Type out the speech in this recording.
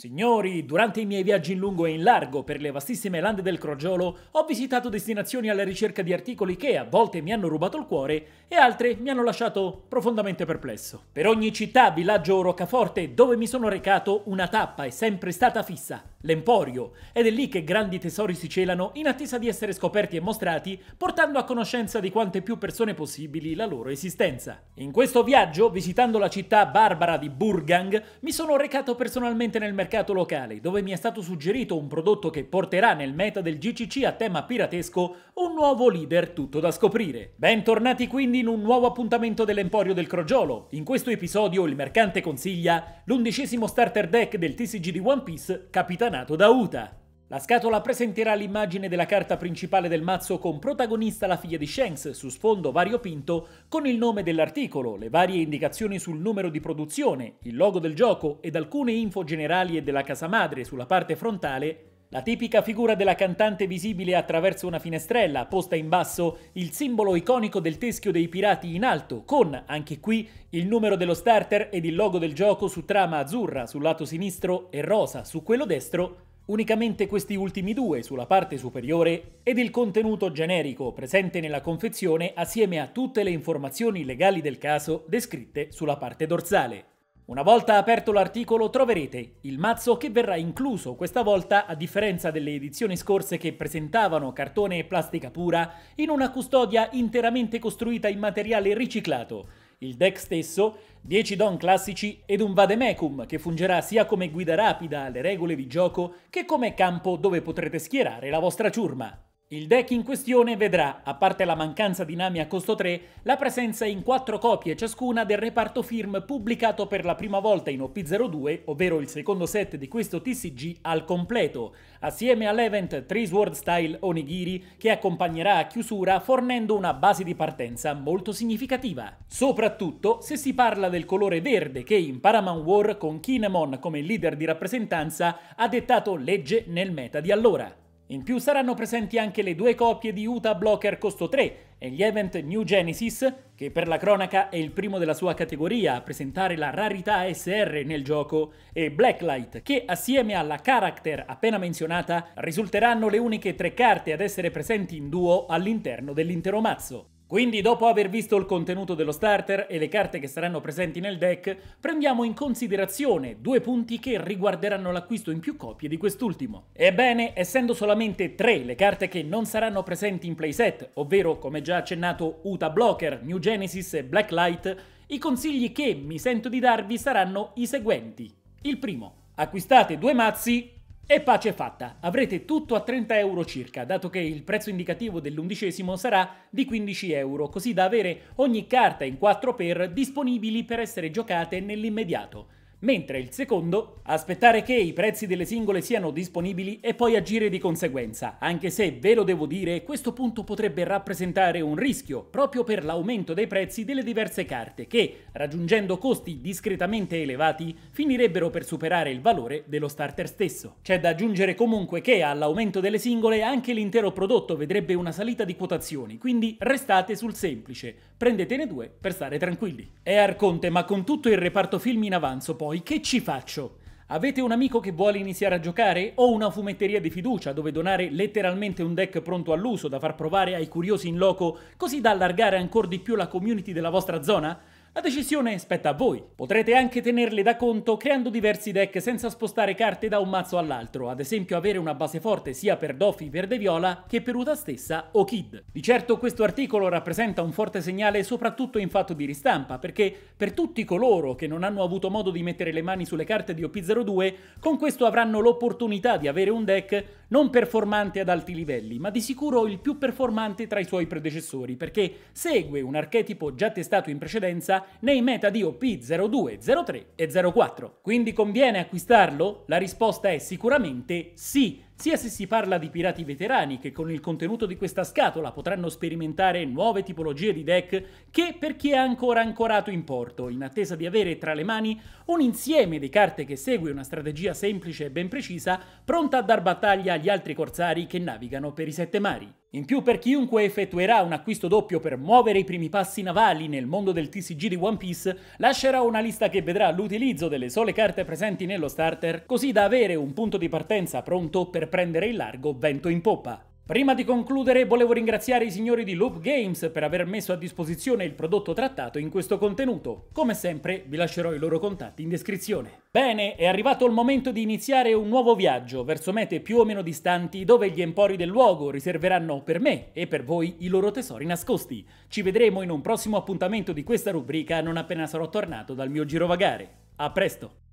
Signori, durante i miei viaggi in lungo e in largo per le vastissime lande del Crogiolo ho visitato destinazioni alla ricerca di articoli che a volte mi hanno rubato il cuore e altre mi hanno lasciato profondamente perplesso. Per ogni città, villaggio o roccaforte dove mi sono recato una tappa è sempre stata fissa l'Emporio, ed è lì che grandi tesori si celano in attesa di essere scoperti e mostrati, portando a conoscenza di quante più persone possibili la loro esistenza. In questo viaggio, visitando la città barbara di Burgang, mi sono recato personalmente nel mercato locale, dove mi è stato suggerito un prodotto che porterà nel meta del GCC a tema piratesco un nuovo leader tutto da scoprire. Bentornati quindi in un nuovo appuntamento dell'Emporio del Crogiolo. In questo episodio il mercante consiglia l'undicesimo starter deck del TCG di One Piece, Capitano nato da Uta. La scatola presenterà l'immagine della carta principale del mazzo con protagonista la figlia di Shanks su sfondo variopinto con il nome dell'articolo, le varie indicazioni sul numero di produzione, il logo del gioco ed alcune info generali e della casa madre sulla parte frontale la tipica figura della cantante visibile attraverso una finestrella, posta in basso il simbolo iconico del teschio dei pirati in alto, con, anche qui, il numero dello starter ed il logo del gioco su trama azzurra sul lato sinistro e rosa su quello destro, unicamente questi ultimi due sulla parte superiore, ed il contenuto generico presente nella confezione assieme a tutte le informazioni legali del caso descritte sulla parte dorsale. Una volta aperto l'articolo troverete il mazzo che verrà incluso questa volta, a differenza delle edizioni scorse che presentavano cartone e plastica pura, in una custodia interamente costruita in materiale riciclato. Il deck stesso, 10 don classici ed un vademecum che fungerà sia come guida rapida alle regole di gioco che come campo dove potrete schierare la vostra ciurma. Il deck in questione vedrà, a parte la mancanza di Nami a costo 3, la presenza in 4 copie ciascuna del reparto film pubblicato per la prima volta in OP02, ovvero il secondo set di questo TCG al completo, assieme all'event Three World Style Onigiri che accompagnerà a chiusura fornendo una base di partenza molto significativa. Soprattutto se si parla del colore verde che in Paramount War con Kinemon come leader di rappresentanza ha dettato legge nel meta di allora. In più saranno presenti anche le due coppie di Utah Blocker costo 3 e gli event New Genesis, che per la cronaca è il primo della sua categoria a presentare la rarità SR nel gioco, e Blacklight, che assieme alla character appena menzionata risulteranno le uniche tre carte ad essere presenti in duo all'interno dell'intero mazzo. Quindi dopo aver visto il contenuto dello starter e le carte che saranno presenti nel deck, prendiamo in considerazione due punti che riguarderanno l'acquisto in più copie di quest'ultimo. Ebbene, essendo solamente tre le carte che non saranno presenti in playset, ovvero come già accennato Uta Blocker, New Genesis e Blacklight, i consigli che mi sento di darvi saranno i seguenti. Il primo, acquistate due mazzi e pace fatta, avrete tutto a 30 euro circa, dato che il prezzo indicativo dell'undicesimo sarà di 15 euro, così da avere ogni carta in 4x disponibili per essere giocate nell'immediato mentre il secondo aspettare che i prezzi delle singole siano disponibili e poi agire di conseguenza, anche se ve lo devo dire questo punto potrebbe rappresentare un rischio proprio per l'aumento dei prezzi delle diverse carte che, raggiungendo costi discretamente elevati, finirebbero per superare il valore dello starter stesso. C'è da aggiungere comunque che all'aumento delle singole anche l'intero prodotto vedrebbe una salita di quotazioni, quindi restate sul semplice, prendetene due per stare tranquilli. È Arconte ma con tutto il reparto film in avanzo poi noi, che ci faccio? Avete un amico che vuole iniziare a giocare? O una fumetteria di fiducia dove donare letteralmente un deck pronto all'uso da far provare ai curiosi in loco, così da allargare ancora di più la community della vostra zona? La decisione spetta a voi. Potrete anche tenerle da conto creando diversi deck senza spostare carte da un mazzo all'altro, ad esempio avere una base forte sia per Doffy Verde Viola che per Uta stessa o Kid. Di certo questo articolo rappresenta un forte segnale soprattutto in fatto di ristampa, perché per tutti coloro che non hanno avuto modo di mettere le mani sulle carte di OP02, con questo avranno l'opportunità di avere un deck non performante ad alti livelli, ma di sicuro il più performante tra i suoi predecessori, perché segue un archetipo già testato in precedenza nei meta di OP02, 03 e 04. Quindi conviene acquistarlo? La risposta è sicuramente sì, sia se si parla di pirati veterani che con il contenuto di questa scatola potranno sperimentare nuove tipologie di deck, che per chi è ancora ancorato in porto, in attesa di avere tra le mani un insieme di carte che segue una strategia semplice e ben precisa, pronta a dar battaglia agli altri corsari che navigano per i sette mari. In più, per chiunque effettuerà un acquisto doppio per muovere i primi passi navali nel mondo del TCG di One Piece, lascerà una lista che vedrà l'utilizzo delle sole carte presenti nello starter, così da avere un punto di partenza pronto per prendere il largo vento in poppa. Prima di concludere volevo ringraziare i signori di Loop Games per aver messo a disposizione il prodotto trattato in questo contenuto. Come sempre vi lascerò i loro contatti in descrizione. Bene, è arrivato il momento di iniziare un nuovo viaggio verso mete più o meno distanti dove gli empori del luogo riserveranno per me e per voi i loro tesori nascosti. Ci vedremo in un prossimo appuntamento di questa rubrica non appena sarò tornato dal mio girovagare. A presto!